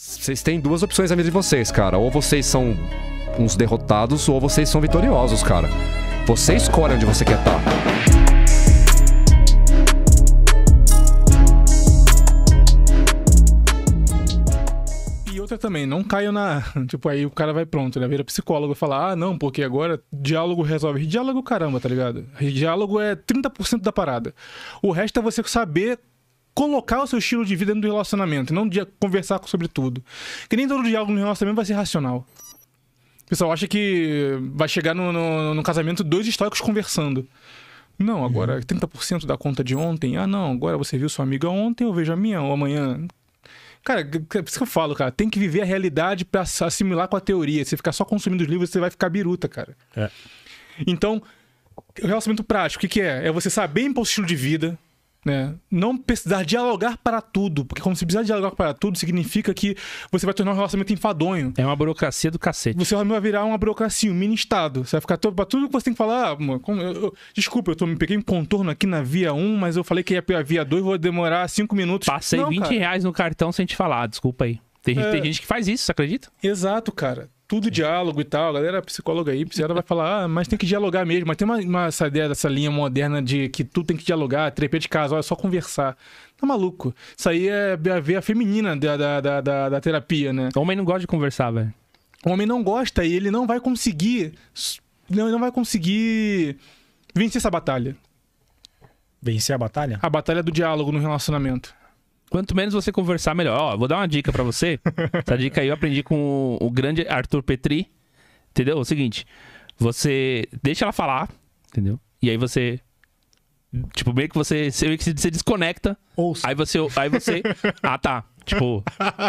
Vocês têm duas opções na vida de vocês, cara. Ou vocês são uns derrotados, ou vocês são vitoriosos, cara. Você escolhe onde você quer estar. Tá. E outra também, não caio na. Tipo, aí o cara vai pronto, né? Vira psicólogo e fala: ah, não, porque agora diálogo resolve. Diálogo, caramba, tá ligado? Diálogo é 30% da parada. O resto é você saber colocar o seu estilo de vida dentro do relacionamento, não de conversar sobre tudo. Que nem todo diálogo no relacionamento vai ser racional. O pessoal acha que vai chegar no, no, no casamento dois históricos conversando. Não, agora uhum. 30% da conta de ontem. Ah, não, agora você viu sua amiga ontem, eu vejo a minha ou amanhã. Cara, é por isso que eu falo, cara. Tem que viver a realidade para assimilar com a teoria. Se ficar só consumindo os livros, você vai ficar biruta, cara. É. Então, relacionamento prático, o que, que é? É você saber impor o estilo de vida, né? Não precisar dialogar para tudo, porque quando você precisa dialogar para tudo, significa que você vai tornar um relacionamento enfadonho. É uma burocracia do cacete. Você vai virar uma burocracia, um mini-estado. Você vai ficar todo, pra tudo que você tem que falar. Ah, como, eu, eu, desculpa, eu tô, me peguei um contorno aqui na via 1, mas eu falei que ia pela via 2, vou demorar 5 minutos. Passei Não, 20 cara. reais no cartão sem te falar, desculpa aí. Tem, é... tem gente que faz isso, você acredita? Exato, cara tudo diálogo e tal. A galera é psicóloga aí, psicóloga vai falar, ah, mas tem que dialogar mesmo. Mas tem uma, uma essa ideia dessa linha moderna de que tudo tem que dialogar, trepê de casa, olha, é só conversar. Tá maluco. Isso aí é, é a veia feminina da, da, da, da, da terapia, né? O homem não gosta de conversar, velho. O homem não gosta e ele não vai conseguir. Não, não vai conseguir vencer essa batalha. Vencer a batalha? A batalha do diálogo no relacionamento. Quanto menos você conversar, melhor. Ó, vou dar uma dica para você. Essa dica aí eu aprendi com o grande Arthur Petri. Entendeu? É o seguinte, você deixa ela falar, entendeu? E aí você tipo meio que você, você meio que você desconecta. Ouça. Aí você aí você ah tá, tipo,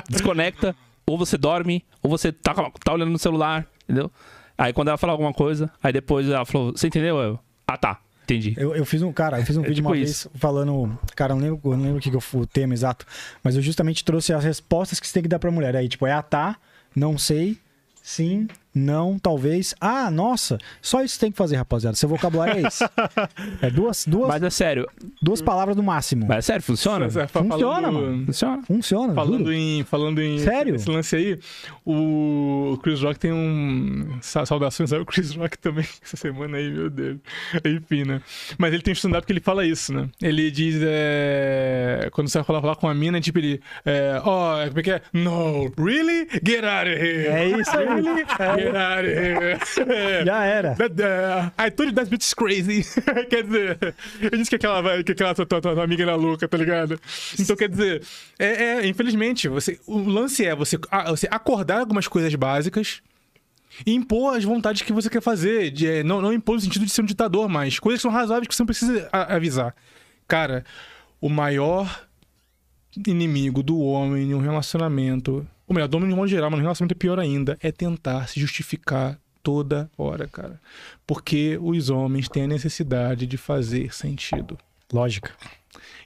desconecta ou você dorme, ou você tá, tá olhando no celular, entendeu? Aí quando ela fala alguma coisa, aí depois ela falou, você entendeu? Eu, ah tá. Entendi. Eu, eu fiz um, cara, eu fiz um é vídeo tipo uma isso. vez falando. Cara, não lembro, não lembro o que, que eu, o tema exato, mas eu justamente trouxe as respostas que você tem que dar pra mulher. Aí, tipo, é a tá, não sei, sim, não, talvez. Ah, nossa, só isso tem que fazer, rapaziada. Seu vocabulário é esse. é duas, duas. Mas é sério. Duas palavras no máximo. Mas é sério, funciona? É, funciona, falando, mano. Funciona. Funciona. Falando juro. em, falando em. Sério? Esse lance aí, o Chris Rock tem um. Saudações ao Chris Rock também essa semana aí, meu Deus. Enfim, né? Mas ele tem um stand-up que ele fala isso, né? Ele diz. É... Quando você vai falar, com a mina, é tipo, ele. É... Oh, é, como é que é? No, really? Get out of here. É isso aí. É. Get out of here. Já era. Uh, I told you that bitch crazy. quer dizer, eu disse que aquela, que aquela tua, tua, tua amiga era louca, tá ligado? Então, quer dizer, é, é, infelizmente, você, o lance é você, você acordar algumas coisas básicas e impor as vontades que você quer fazer. De, é, não, não impor no sentido de ser um ditador, mas coisas que são razoáveis que você não precisa a, avisar. Cara, o maior inimigo do homem em um relacionamento ou melhor, domínio de modo geral, mas no relacionamento é pior ainda, é tentar se justificar toda hora, cara. Porque os homens têm a necessidade de fazer sentido. Lógica.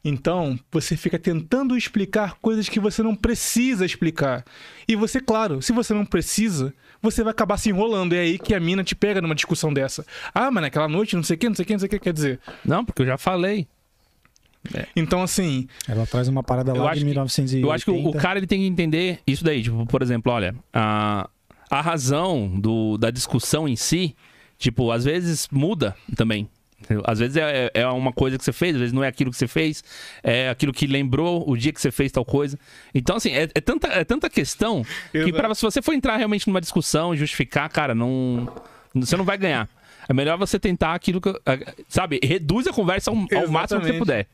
Então, você fica tentando explicar coisas que você não precisa explicar. E você, claro, se você não precisa, você vai acabar se enrolando. É aí que a mina te pega numa discussão dessa. Ah, mas naquela noite, não sei o que, não sei o que, não sei o que, quer dizer. Não, porque eu já falei. É. Então, assim. Ela traz uma parada lá de 1980. eu acho que o, cara ele tem que entender isso daí. Tipo, por exemplo, olha, a, a razão do, da discussão em si, tipo, às vezes muda também. Às vezes é, é, é uma coisa que você fez, às vezes não é aquilo que você fez, é aquilo que lembrou o dia que você fez tal coisa. Então, assim, é, é tanta, é tanta questão que pra, se você for entrar realmente numa discussão, justificar, cara, não. Você não vai ganhar. É melhor você tentar aquilo que. É, sabe, reduz a conversa ao, ao máximo que você puder.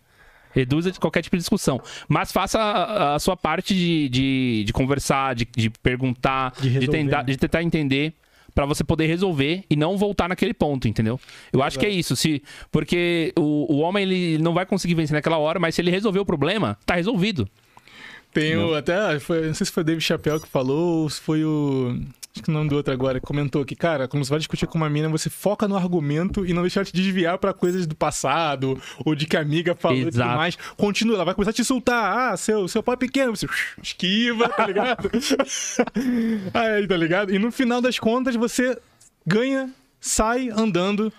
Reduza qualquer tipo de discussão. Mas faça a, a sua parte de, de, de conversar, de, de perguntar, de, de, tentar, né? de tentar entender para você poder resolver e não voltar naquele ponto, entendeu? Eu acho que é isso, se porque o, o homem ele não vai conseguir vencer naquela hora, mas se ele resolver o problema, tá resolvido. Tem né? o, até, ah, foi, não sei se foi o David Chappelle que falou ou se foi o. Acho que o nome do outro agora comentou que, cara, quando você vai discutir com uma mina, você foca no argumento e não deixa ela te desviar para coisas do passado ou de que a amiga falou e tudo mais. Continua, ela vai começar a te insultar. Ah, seu, seu pai é pequeno. Você esquiva, tá ligado? Aí, tá ligado? E no final das contas, você ganha, sai andando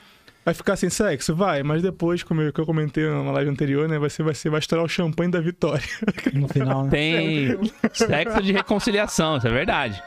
Vai ficar sem sexo? Vai, mas depois, como eu, que eu comentei na live anterior, né? Vai ser, vai ser, vai estourar o champanhe da vitória. No final, né? Tem sexo de reconciliação, isso é verdade.